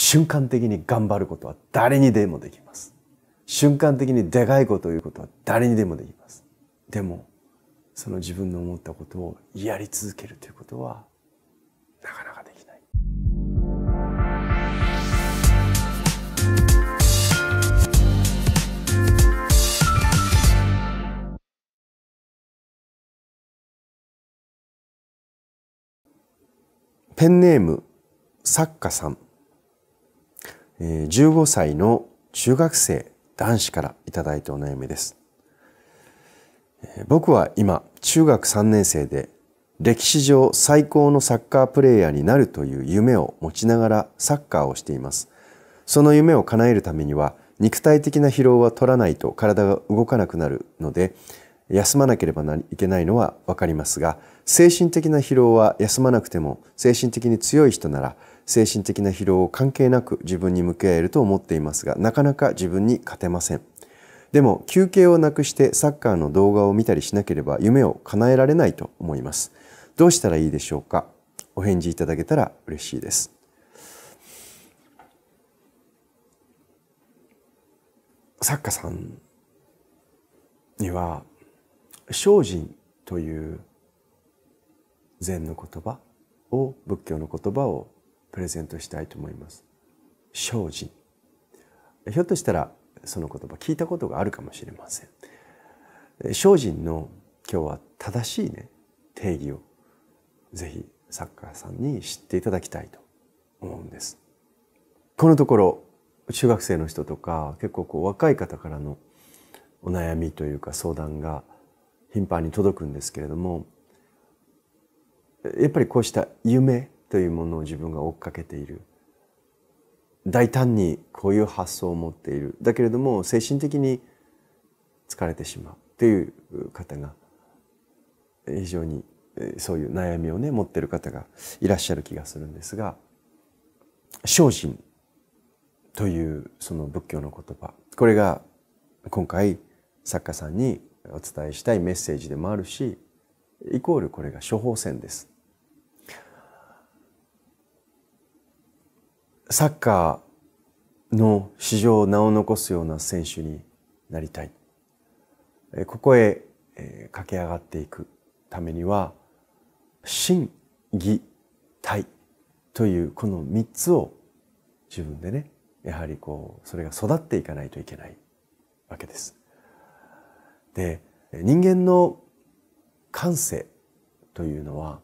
瞬間的に頑張ることは誰にでもできます。瞬間的にでかいことを言うことは誰にでもできます。でも、その自分の思ったことをやり続けるということは、なかなかできない。ペンネーム、作家さん。15歳の中学生男子からいただいたお悩みです。僕は今中学3年生で歴史上最高のサッカープレーヤーになるという夢を持ちながらサッカーをしています。その夢を叶えるためには肉体的な疲労は取らないと体が動かなくなるので休まなければいけないのはわかりますが精神的な疲労は休まなくても精神的に強い人なら精神的な疲労を関係なく自分に向き合えると思っていますが、なかなか自分に勝てません。でも休憩をなくしてサッカーの動画を見たりしなければ夢を叶えられないと思います。どうしたらいいでしょうかお返事いただけたら嬉しいです。作家さんには精進という禅の言葉を仏教の言葉をプレゼントしたいと思います。精進。ひょっとしたらその言葉聞いたことがあるかもしれません。精進の今日は正しいね、定義をぜひサッカーさんに知っていただきたいと思うんです。このところ中学生の人とか結構こう若い方からのお悩みというか相談が頻繁に届くんですけれどもやっぱりこうした夢というものを自分が追っかけている大胆にこういう発想を持っているだけれども精神的に疲れてしまうという方が非常にそういう悩みをね持ってる方がいらっしゃる気がするんですが精進というその仏教の言葉これが今回作家さんにお伝えしたいメッセージでもあるしイコールこれが処方箋ですサッカーの史上名を残すような選手になりたい。ここへ駆け上がっていくためには、心、技、体というこの3つを自分でね、やはりこう、それが育っていかないといけないわけです。で、人間の感性というのは、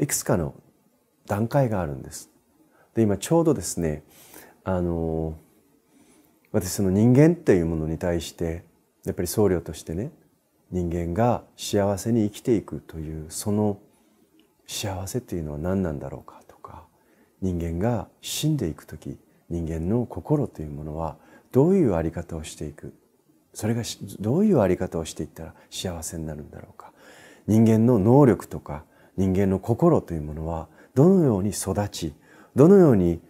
いくつかの段階があるんです。で、今ちょうどですね、あの、私その人間っていうものに対して、やっぱり僧侶としてね、人間が幸せに生きていくという、その幸せっていうのは何なんだろうかとか、人間が死んでいく時、人間の心というものはどういうあり方をしていく、それがどういうあり方をしていったら幸せになるんだろうか。人間の能力とか人間の心というものはどのように育ちどのように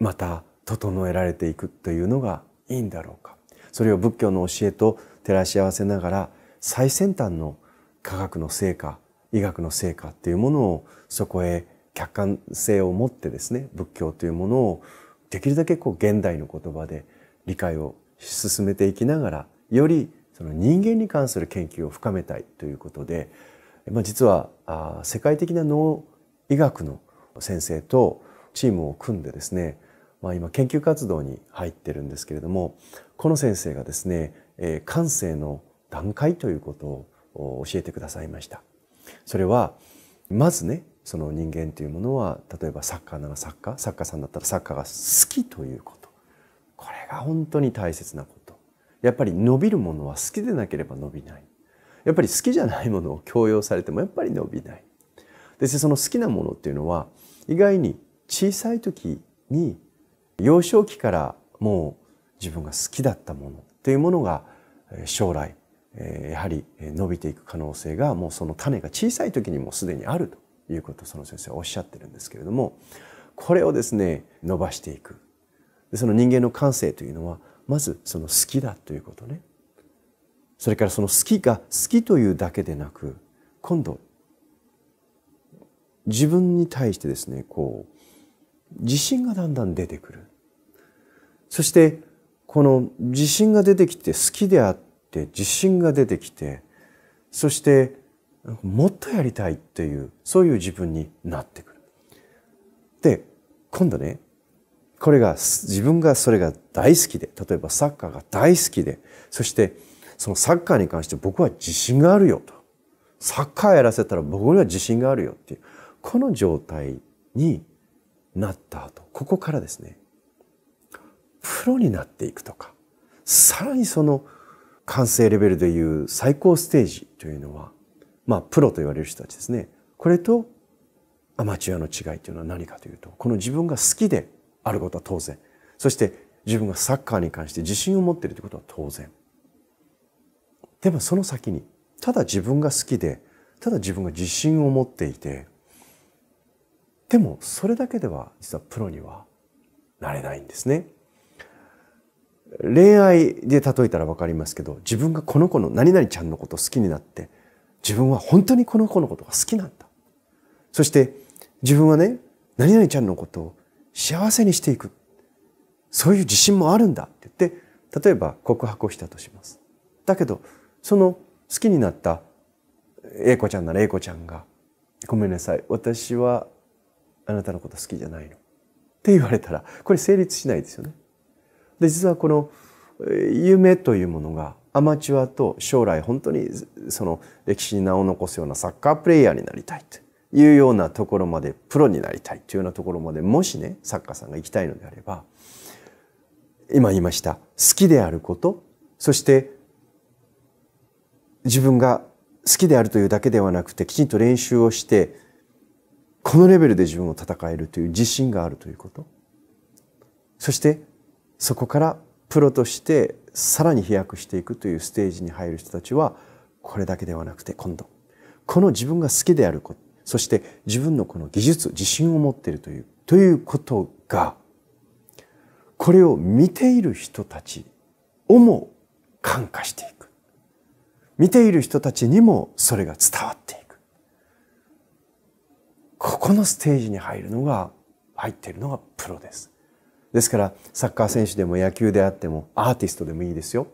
また整えられていくというのがいいんだろうかそれを仏教の教えと照らし合わせながら最先端の科学の成果医学の成果というものをそこへ客観性を持ってですね仏教というものをできるだけこう現代の言葉で理解を進めていきながらよりその人間に関する研究を深めたいということで、まあ、実はあ世界的な脳医学の先生とチームを組んでですね、まあ、今研究活動に入ってるんですけれどもこの先生がですね、えー、感性の段階ということを教えてくださいました。それはまずねその人間というものは例えばサッカーならサッカーサッカーさんだったらサッカーが好きということこれが本当に大切なことやっぱり伸びるものは好きでなければ伸びないやっぱり好きじゃないものを強要されてもやっぱり伸びないでその好きなものっていうのは意外に小さい時に幼少期からもう自分が好きだったものっていうものが将来やはり伸びていく可能性がもうその種が小さい時にもすでにあるということをその先生はおっしゃってるんですけれどもこれをですね伸ばしていくその人間の感性というのはまずその好きだということねそれからその好きが好きというだけでなく今度自分に対してですね、こう、自信がだんだん出てくる。そして、この自信が出てきて好きであって、自信が出てきて、そして、もっとやりたいっていう、そういう自分になってくる。で、今度ね、これが、自分がそれが大好きで、例えばサッカーが大好きで、そして、そのサッカーに関して僕は自信があるよと。サッカーやらせたら僕には自信があるよっていう。この状態になった後、ここからですね、プロになっていくとか、さらにその完成レベルでいう最高ステージというのは、まあ、プロと言われる人たちですね。これとアマチュアの違いというのは何かというと、この自分が好きであることは当然。そして自分がサッカーに関して自信を持っているということは当然。でもその先に、ただ自分が好きで、ただ自分が自信を持っていて、でもそれだけでは実はプロにはなれないんですね。恋愛で例えたら分かりますけど自分がこの子の何々ちゃんのこと好きになって自分は本当にこの子のことが好きなんだそして自分はね何々ちゃんのことを幸せにしていくそういう自信もあるんだって言って例えば告白をしたとしますだけどその好きになった A 子ちゃんなら A 子ちゃんが「ごめんなさい私はあなたのこと好きじゃないの。って言われたら、これ成立しないですよね。で、実はこの夢というものがアマチュアと将来本当にその歴史に名を残すようなサッカープレーヤーになりたいというようなところまでプロになりたいというようなところまでもしね、サッカーさんが行きたいのであれば、今言いました、好きであること、そして自分が好きであるというだけではなくてきちんと練習をしてこのレベルで自分を戦えるという自信があるということそしてそこからプロとしてさらに飛躍していくというステージに入る人たちはこれだけではなくて今度この自分が好きであることそして自分のこの技術自信を持っているというということがこれを見ている人たちをも感化していく見ている人たちにもそれが伝わっていくここのステージに入るのが、入っているのがプロです。ですから、サッカー選手でも野球であっても、アーティストでもいいですよ。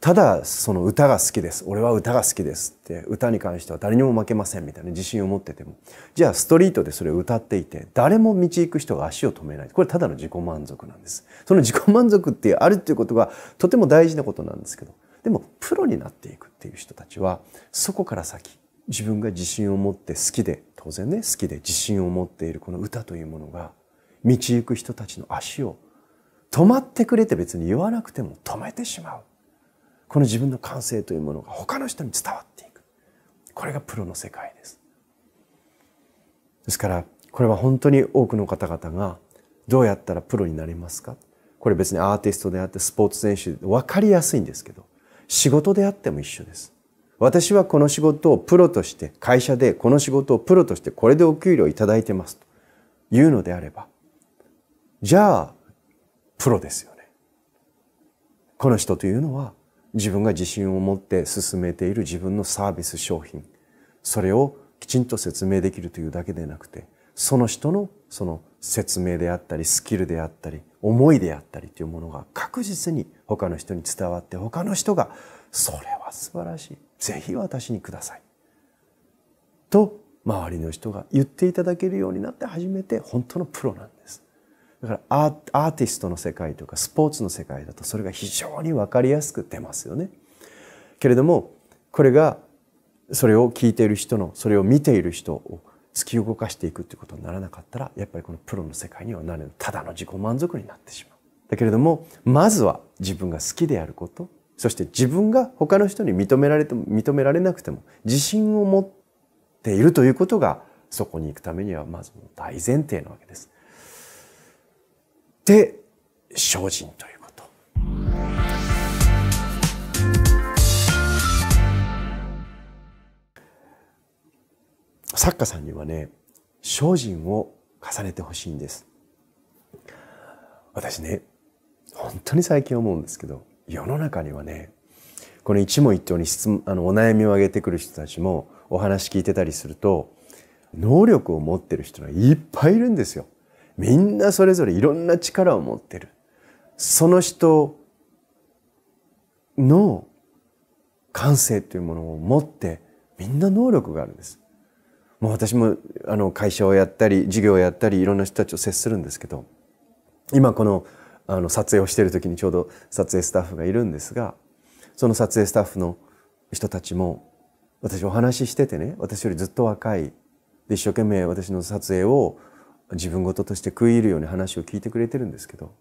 ただ、その歌が好きです。俺は歌が好きですって、歌に関しては誰にも負けませんみたいな自信を持ってても。じゃあ、ストリートでそれを歌っていて、誰も道行く人が足を止めない。これただの自己満足なんです。その自己満足ってあるっていうことがとても大事なことなんですけど、でも、プロになっていくっていう人たちは、そこから先、自分が自信を持って好きで当然ね、好きで自信を持っているこの歌というものが、道行く人たちの足を止まってくれて別に言わなくても止めてしまう。この自分の感性というものが他の人に伝わっていく。これがプロの世界です。ですから、これは本当に多くの方々がどうやったらプロになりますかこれ別にアーティストであってスポーツ選手で分かりやすいんですけど、仕事であっても一緒です。私はこの仕事をプロとして会社でこの仕事をプロとしてこれでお給料いただいてますというのであればじゃあプロですよね。この人というのは自分が自信を持って進めている自分のサービス商品それをきちんと説明できるというだけでなくてその人のその説明であったりスキルであったり思いであったりというものが確実に他の人に伝わって他の人がそれは素晴らしいぜひ私にください。と周りの人が言っていただけるようになって初めて本当のプロなんです。だからアーティストの世界とかスポーツの世界だとそれが非常に分かりやすく出ますよね。けれどもこれがそれを聞いている人のそれを見ている人を突き動かしていくということにならなかったらやっぱりこのプロの世界にはなれるただの自己満足になってしまう。だけれどもまずは自分が好きであることそして自分が他の人に認められても認められなくても自信を持っているということがそこに行くためにはまず大前提なわけです。で精進ということ。作家さんにはね精進を重ねてほしいんです。私ね本当に最近思うんですけど世の中にはね、この一問一答に質あのお悩みを上げてくる人たちもお話聞いてたりすると、能力を持ってる人がいっぱいいるんですよ。みんなそれぞれいろんな力を持ってる。その人の感性というものを持ってみんな能力があるんです。もう私もあの会社をやったり事業をやったりいろんな人たちを接するんですけど今このあの撮影をしている時にちょうど撮影スタッフがいるんですがその撮影スタッフの人たちも私お話ししててね私よりずっと若いで一生懸命私の撮影を自分事として食い入るように話を聞いてくれてるんですけど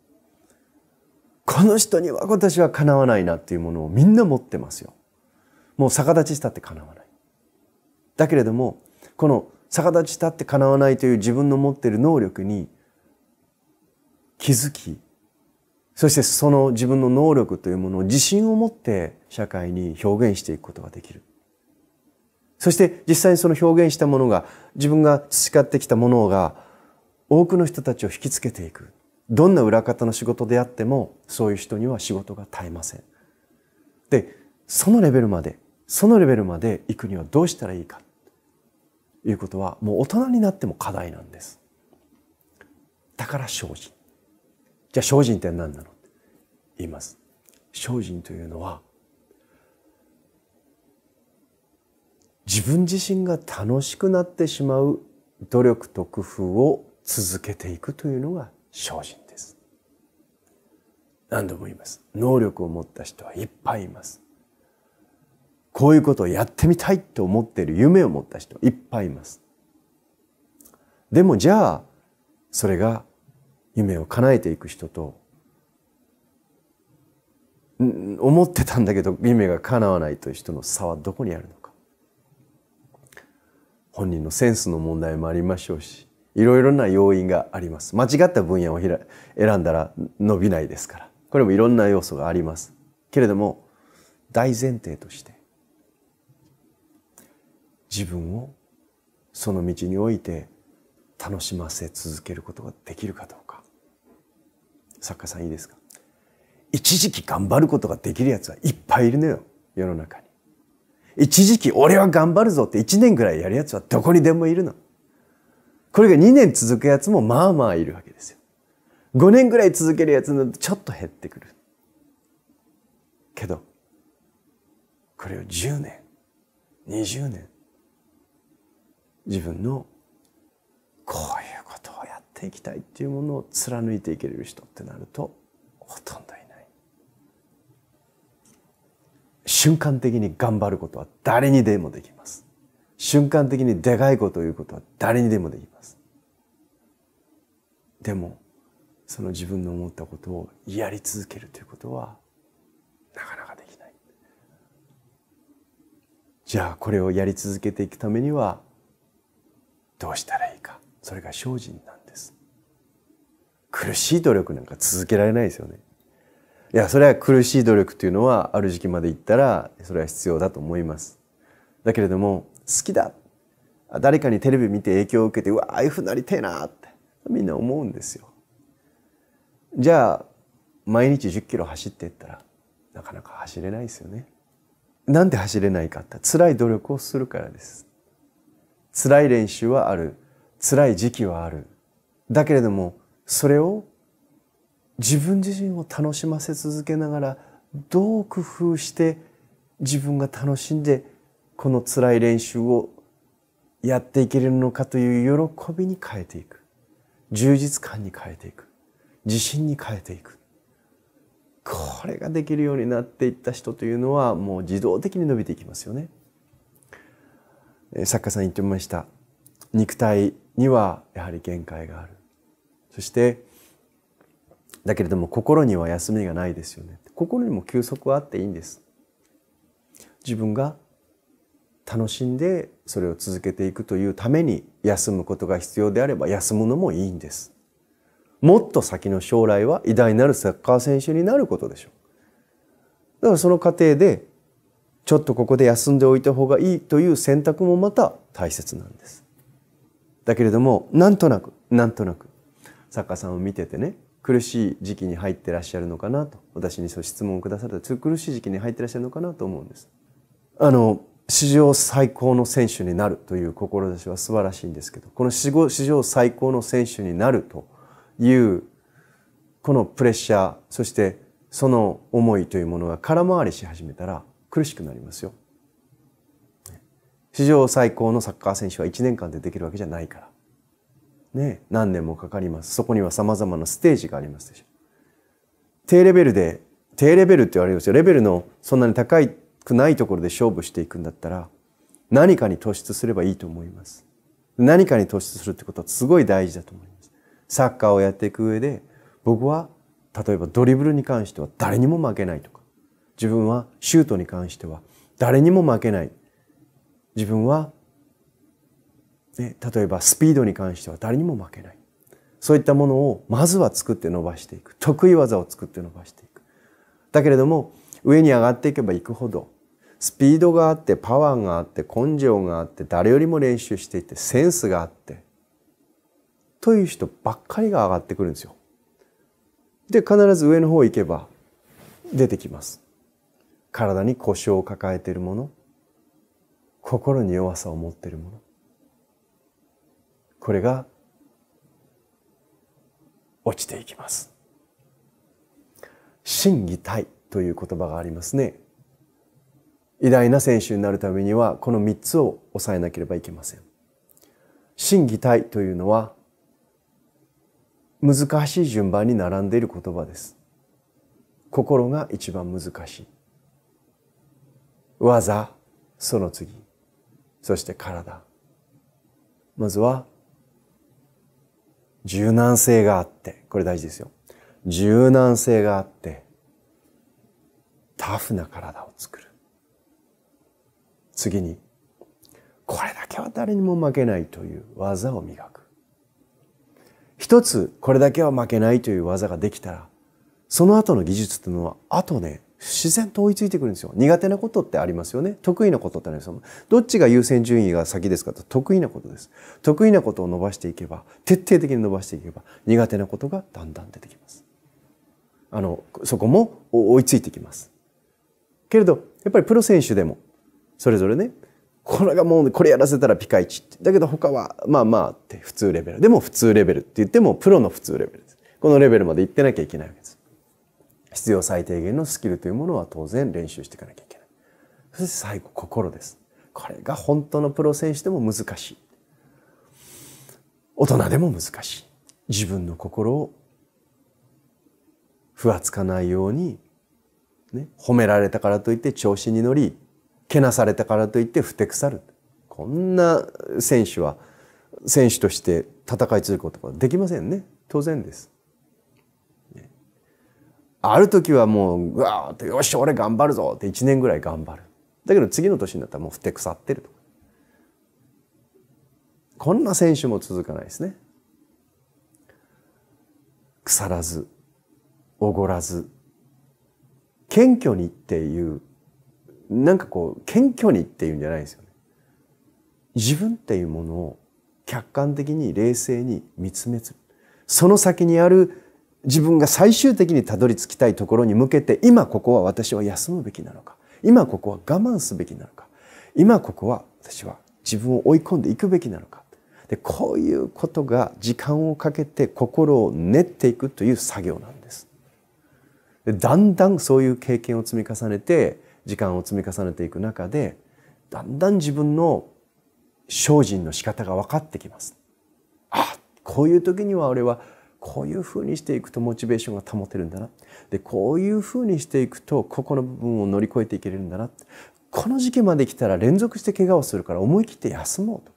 この人には私はかなわないなっていうものをみんな持ってますよ。もう逆立ちしたってかなわない。だけれどもこの逆立ちしたってかなわないという自分の持っている能力に気づきそしてその自分の能力というものを自信を持って社会に表現していくことができる。そして実際にその表現したものが、自分が培ってきたものが多くの人たちを引きつけていく。どんな裏方の仕事であっても、そういう人には仕事が絶えません。で、そのレベルまで、そのレベルまで行くにはどうしたらいいか、ということはもう大人になっても課題なんです。だから精進。じゃあ精進って何なの言います。精進というのは自分自身が楽しくなってしまう努力と工夫を続けていくというのが精進です。何度も言います。能力を持った人はいっぱいいます。こういうことをやってみたいと思っている夢を持った人いっぱいいます。でもじゃあ、それが夢を叶えていく人と思ってたんだけど夢が叶わないという人の差はどこにあるのか本人のセンスの問題もありましょうしいろいろな要因があります間違った分野を選んだら伸びないですからこれもいろんな要素がありますけれども大前提として自分をその道において楽しませ続けることができるかと作家さんいいですか一時期頑張ることができるやつはいっぱいいるのよ世の中に一時期俺は頑張るぞって1年ぐらいやるやつはどこにでもいるのこれが2年続くやつもまあまあいるわけですよ5年ぐらい続けるやつのちょっと減ってくるけどこれを10年20年自分のていきたいっていうものを貫いていける人ってなるとほとんどいない瞬間的に頑張ることは誰にでもできます瞬間的にでかいことを言うことは誰にでもできますでもその自分の思ったことをやり続けるということはなかなかできないじゃあこれをやり続けていくためにはどうしたらいいかそれが精進なんで苦しい努力なんか続けられないですよね。いや、それは苦しい努力というのはある時期まで行ったらそれは必要だと思います。だけれども、好きだ誰かにテレビ見て影響を受けて、うわ、ああいうふうになりてえなってみんな思うんですよ。じゃあ、毎日10キロ走っていったら、なかなか走れないですよね。なんで走れないかって辛い努力をするからです。辛い練習はある。辛い時期はある。だけれども、それを自分自身を楽しませ続けながらどう工夫して自分が楽しんでこの辛い練習をやっていけるのかという喜びに変えていく充実感に変えていく自信に変えていくこれができるようになっていった人というのはもう自動的に伸びていきますよね。作家さん言ってました肉体にはやはり限界があるそしてだけれども心には休みがないですよね心にも休息はあっていいんです自分が楽しんでそれを続けていくというために休むことが必要であれば休むのもいいんですもっと先の将来は偉大なるサッカー選手になることでしょうだからその過程でちょっとここで休んでおいた方がいいという選択もまた大切なんですだけれどもなんとなくなんとなく作家さんを見ててね苦しい時期に入ってらっしゃるのかなと私にそう質問をくださると苦しい時期に入ってらっしゃるのかなと思うんです。あの史上最高の選手になるという志は素晴らしいんですけどこの史上最高の選手になるというこのプレッシャーそしてその思いというものが空回りし始めたら苦しくなりますよ。史上最高のサッカー選手は1年間でできるわけじゃないから。ね、何年もかかります。そこには様々なステージがありますでしょ。低レベルで、低レベルって言われるんですよ。レベルのそんなに高くないところで勝負していくんだったら、何かに突出すればいいと思います。何かに突出するってことはすごい大事だと思います。サッカーをやっていく上で、僕は例えばドリブルに関しては誰にも負けないとか、自分はシュートに関しては誰にも負けない。自分はね、例えばスピードに関しては誰にも負けない。そういったものをまずは作って伸ばしていく。得意技を作って伸ばしていく。だけれども、上に上がっていけばいくほど、スピードがあって、パワーがあって、根性があって、誰よりも練習していて、センスがあって、という人ばっかりが上がってくるんですよ。で、必ず上の方行けば出てきます。体に故障を抱えているもの、心に弱さを持っているもの、これが落ちていきます。真偽体という言葉がありますね。偉大な選手になるためにはこの3つを抑えなければいけません。真偽体というのは難しい順番に並んでいる言葉です。心が一番難しい。技、その次、そして体。まずは柔軟性があって、これ大事ですよ。柔軟性があって、タフな体を作る。次に、これだけは誰にも負けないという技を磨く。一つ、これだけは負けないという技ができたら、その後の技術っていうのは、あとね、自然と追いついてくるんですよ。苦手なことってありますよね。得意なことってありますよ。どっちが優先順位が先ですかと得意なことです。得意なことを伸ばしていけば、徹底的に伸ばしていけば、苦手なことがだんだん出てきます。あの、そこも追いついてきます。けれど、やっぱりプロ選手でも、それぞれね、これがもうこれやらせたらピカイチって。だけど他はまあまあって普通レベル。でも普通レベルって言ってもプロの普通レベルです。このレベルまで行ってなきゃいけないわけです。必要最低限のスキルというものは当然練習していかなきゃいけない。そして最後、心です。これが本当のプロ選手でも難しい。大人でも難しい。自分の心をふわつかないように、ね、褒められたからといって調子に乗り、けなされたからといってふてくさる。こんな選手は選手として戦い続けることはできませんね。当然です。ある時はもううわーってよし俺頑張るぞって1年ぐらい頑張るだけど次の年になったらもうふて腐ってるとこんな選手も続かないですね腐らずおごらず謙虚にっていうなんかこう謙虚にっていうんじゃないですよね自分っていうものを客観的に冷静に見つめつその先にある自分が最終的にたどり着きたいところに向けて今ここは私は休むべきなのか今ここは我慢すべきなのか今ここは私は自分を追い込んでいくべきなのかでこういうことが時間をかけて心を練っていくという作業なんですでだんだんそういう経験を積み重ねて時間を積み重ねていく中でだんだん自分の精進の仕方が分かってきますあこういう時には俺はこういうふうにしていくとモチベーションが保てるんだなでこういうふうにしていくとここの部分を乗り越えていけるんだなこの時期まで来たら連続して怪我をするから思い切って休もうと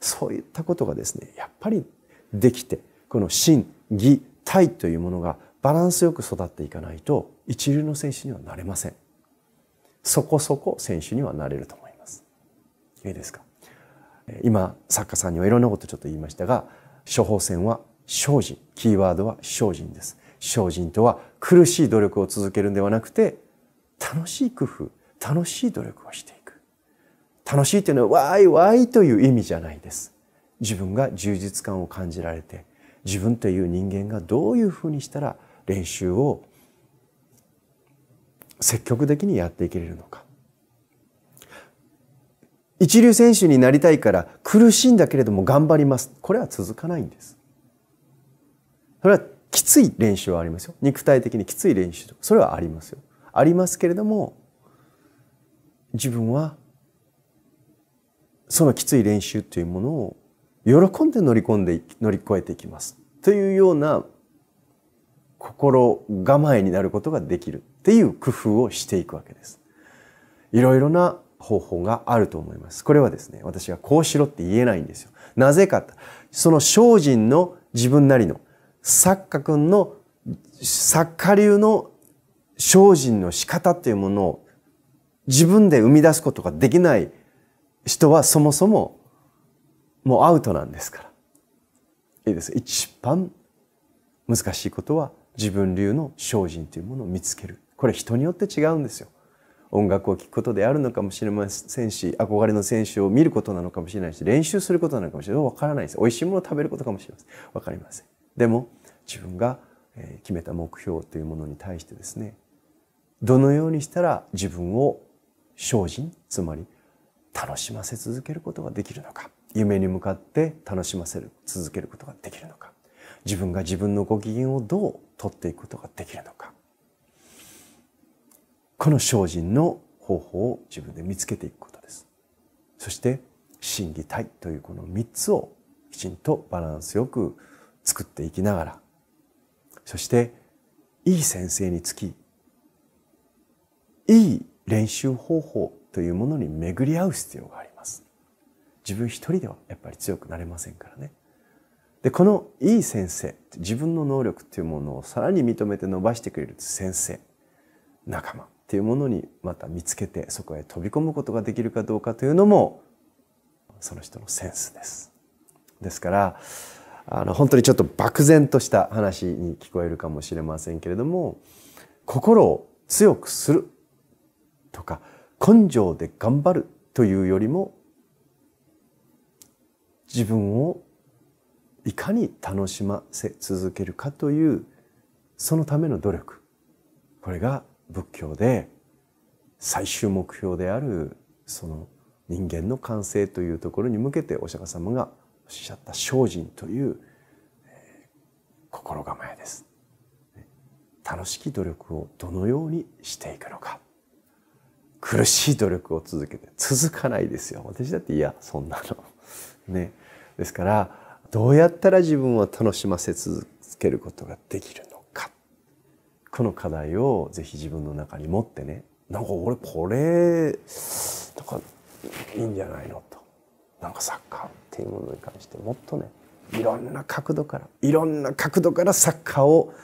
そういったことがですねやっぱりできてこの心技体というものがバランスよく育っていかないと一流の選手にはなれませんそこそこ選手にはなれると思いますいいですか今作家さんにはいろんなことちょっと言いましたが処方箋は精進。キーワードは精進です。精進とは苦しい努力を続けるんではなくて、楽しい工夫、楽しい努力をしていく。楽しいというのは、わーいわーいという意味じゃないです。自分が充実感を感じられて、自分という人間がどういうふうにしたら練習を積極的にやっていけれるのか。一流選手になりたいから苦しいんだけれども頑張ります。これは続かないんです。それはきつい練習はありますよ。肉体的にきつい練習とか、それはありますよ。ありますけれども、自分は、そのきつい練習というものを喜んで乗り込んで、乗り越えていきます。というような心構えになることができるっていう工夫をしていくわけです。いろいろな方法があると思います。これはですね、私はこうしろって言えないんですよ。なぜか、その精進の自分なりのサッカ君の作家流の精進の仕方というものを自分で生み出すことができない人はそもそももうアウトなんですから。いいです。一番難しいことは自分流の精進というものを見つける。これ人によって違うんですよ。音楽を聴くことであるのかもしれませんし、憧れの選手を見ることなのかもしれないし、練習することなのかもしれない。わからないです。美味しいものを食べることかもしれません。わかりません。でも自分が決めた目標というものに対してですねどのようにしたら自分を精進つまり楽しませ続けることができるのか夢に向かって楽しませる続けることができるのか自分が自分のご機嫌をどう取っていくことができるのかこの精進の方法を自分で見つけていくことですそして心技体というこの3つをきちんとバランスよく作っていきながら、そしていい先生につき、いい練習方法というものに巡り合う必要があります。自分一人ではやっぱり強くなれませんからね。で、このいい先生、自分の能力というものをさらに認めて伸ばしてくれる先生、仲間っていうものにまた見つけてそこへ飛び込むことができるかどうかというのもその人のセンスです。ですからあの本当にちょっと漠然とした話に聞こえるかもしれませんけれども心を強くするとか根性で頑張るというよりも自分をいかに楽しませ続けるかというそのための努力これが仏教で最終目標であるその人間の完成というところに向けてお釈迦様がっしゃった精進という、心構えです。楽しき努力をどのようにしていくのか。苦しい努力を続けて続かないですよ。私だっていや、そんなの。ね。ですから、どうやったら自分を楽しませ続けることができるのか。この課題をぜひ自分の中に持ってね、なんか俺これ、とかいいんじゃないのと。なんかサッカーっていうものに関してもっとねいろんな角度からいろんな角度からサッカーを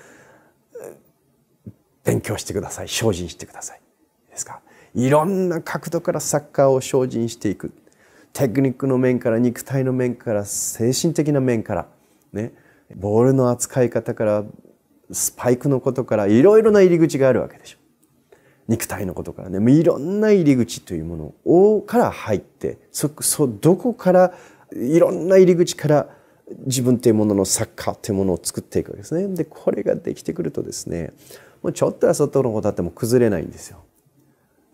勉強してください精進してください。いいですかいろんな角度からサッカーを精進していくテクニックの面から肉体の面から精神的な面から、ね、ボールの扱い方からスパイクのことからいろいろな入り口があるわけでしょ。肉体のことからね、もういろんな入り口というものをから入って、そ、そ、どこから、いろんな入り口から自分というもののサッカーというものを作っていくわけですね。で、これができてくるとですね、もうちょっとやそっとのことあっても崩れないんですよ。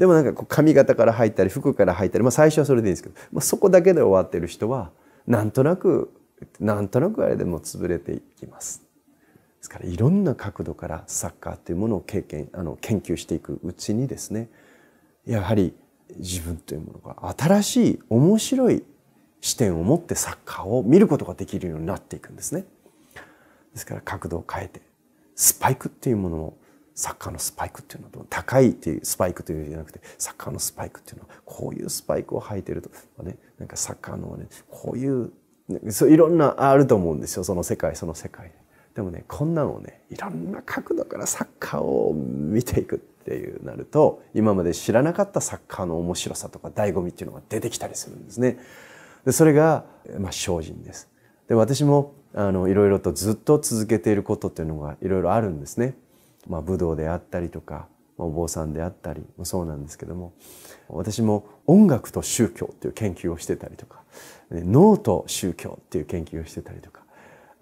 でもなんかこう髪型から入ったり服から入ったり、まあ、最初はそれでいいんですけど、まあ、そこだけで終わってる人はなんとなくなんとなくあれでも潰れていきます。ですからいろんな角度からサッカーというものを経験あの研究していくうちにですねやはり自分というものが新しい面白い視点を持ってサッカーを見ることができるようになっていくんですね。ですから角度を変えてスパイクっていうものをサッカーのスパイクっていうのは高いっていうスパイクというじゃなくてサッカーのスパイクっていうのはこういうスパイクを履いてるとかねなんかサッカーのねこういうそういろんなあると思うんですよその世界その世界でもねこんなのをねいろんな角度からサッカーを見ていくっていうなると今まで知らなかったサッカーの面白さとか醍醐味っていうのが出てきたりするんですね。でそれが、まあ、精進です。で私もあのいろいろとずっと続けていることっていうのがいろいろあるんですね。まあ、武道であったりとか、お坊さんであったりもそうなんですけども私も音楽と宗教っていう研究をしてたりとか脳と宗教っていう研究をしてたりとか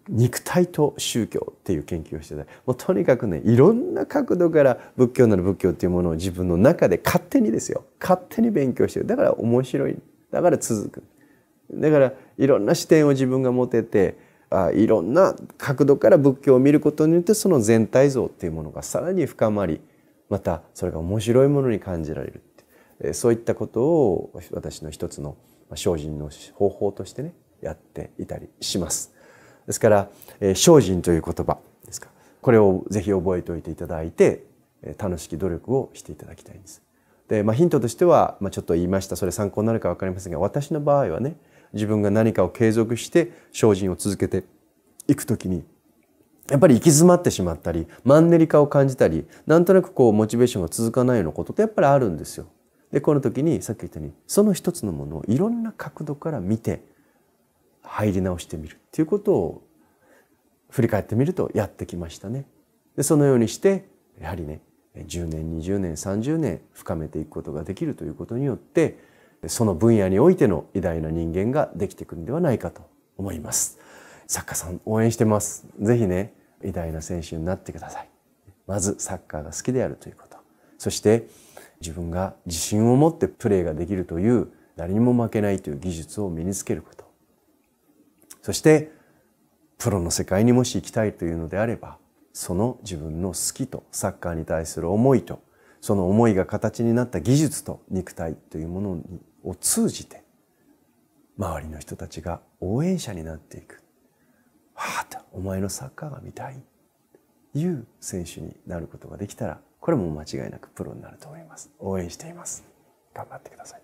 肉体と宗教っていう研究をしてもうとにかくねいろんな角度から仏教なら仏教っていうものを自分の中で勝手にですよ勝手に勉強してるだから面白いだから続くだからいろんな視点を自分が持ててあいろんな角度から仏教を見ることによってその全体像っていうものがさらに深まりまたそれが面白いものに感じられるってそういったことを私の一つの精進の方法としてねやっていたりします。ですから、え精進という言葉ですかこれをぜひ覚えておいていただいて楽しき努力をしていただきたいんです。で、まあ、ヒントとしては、まあ、ちょっと言いましたそれ参考になるか分かりませんが私の場合はね自分が何かを継続して精進を続けていく時にやっぱり行き詰まってしまったりマンネリ化を感じたりなんとなくこうモチベーションが続かないようなことってやっぱりあるんですよ。でこの時にさっき言ったようにその一つのものをいろんな角度から見て入り直してみるっていうことを振り返ってみるとやってきましたね。でそのようにしてやはりね10年20年30年深めていくことができるということによってその分野においての偉大な人間ができてくるんではないかと思います。作家さん応援してます。ぜひね偉大な選手になってください。まずサッカーが好きであるということ。そして自分が自信を持ってプレーができるという誰にも負けないという技術を身につけること。そしてプロの世界にもし行きたいというのであればその自分の好きとサッカーに対する思いとその思いが形になった技術と肉体というものを通じて周りの人たちが応援者になっていく。はあとお前のサッカーが見たいいう選手になることができたらこれも間違いなくプロになると思います。応援しています。頑張ってください。